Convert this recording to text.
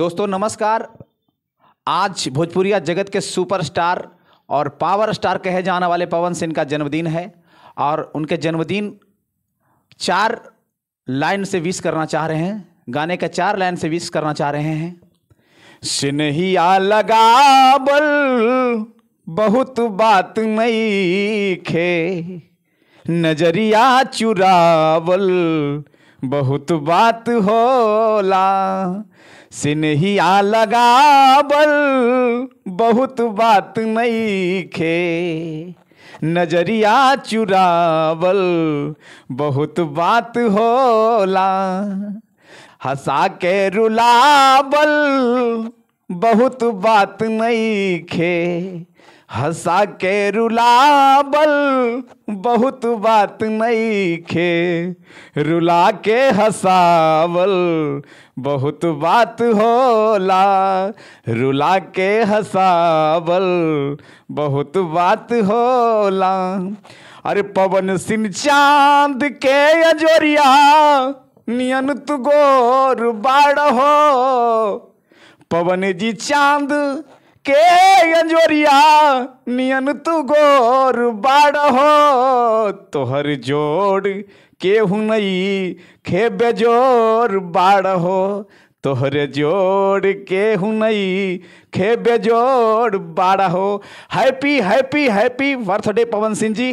दोस्तों नमस्कार आज भोजपुरिया जगत के सुपरस्टार और पावर स्टार कहे जाने वाले पवन सिंह का जन्मदिन है और उनके जन्मदिन चार लाइन से विश करना चाह रहे हैं गाने का चार लाइन से विश करना चाह रहे हैं सिन्हिया लगा बल बहुत बात नहीं खे नजरिया चुरावल बहुत बात होला लगा लगाबल बहुत बात नहीं खे नजरिया चुरावल बहुत बात होला हसा के रुलाबल बहुत बात नहीं खे हसा के रुलाबल बहुत बात नहीं खे रुला के बल बहुत बात होला रुला के बल बहुत बात होला अरे पवन सिंह चांद के अजोरिया नियन तु गोर बाड़ हो पवन जी चांद के अंजोरिया नियन तू गोर बाड़ हो तोहर जोड़ केहू नई खे बेजोर बाड़ हो तोहरे जोड़ के हुनई खे जोड़ बाड़ हो happy happy happy birthday Pawan Singh जी